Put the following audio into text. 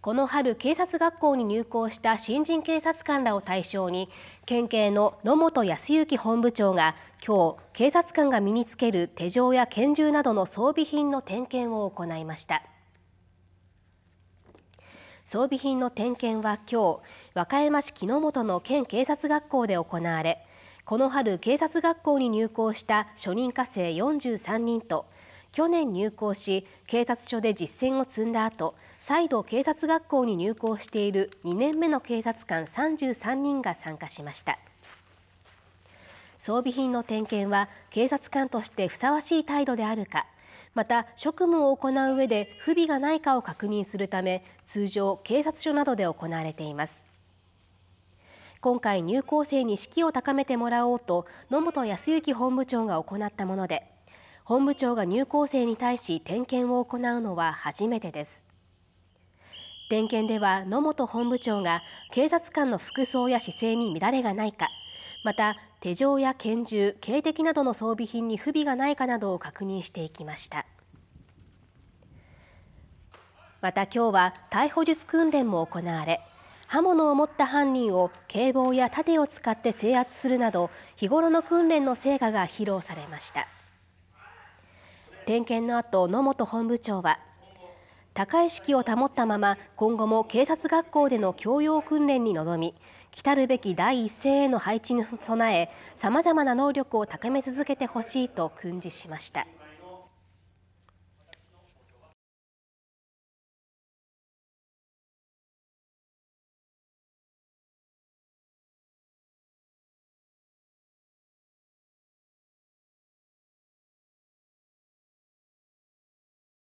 この春警察学校に入校した新人警察官らを対象に県警の野本康之本部長が今日警察官が身につける手錠や拳銃などの装備品の点検を行いました装備品の点検は今日和歌山市木本の県警察学校で行われこの春警察学校に入校した初任課生43人と去年入校し警察署で実践を積んだ後再度警察学校に入校している2年目の警察官33人が参加しました装備品の点検は警察官としてふさわしい態度であるかまた職務を行う上で不備がないかを確認するため通常警察署などで行われています今回入校生に士気を高めてもらおうと野本康之本部長が行ったもので本部長が入校生に対し点検を行うのは初めてです点検では野本本部長が警察官の服装や姿勢に乱れがないかまた手錠や拳銃警笛などの装備品に不備がないかなどを確認していきましたまた今日は逮捕術訓練も行われ刃物を持った犯人を警棒や盾を使って制圧するなど日頃の訓練の成果が披露されました。点検の後、野本本部長は、高い意識を保ったまま、今後も警察学校での教養訓練に臨み、来るべき第一声への配置に備え、さまざまな能力を高め続けてほしいと訓示しました。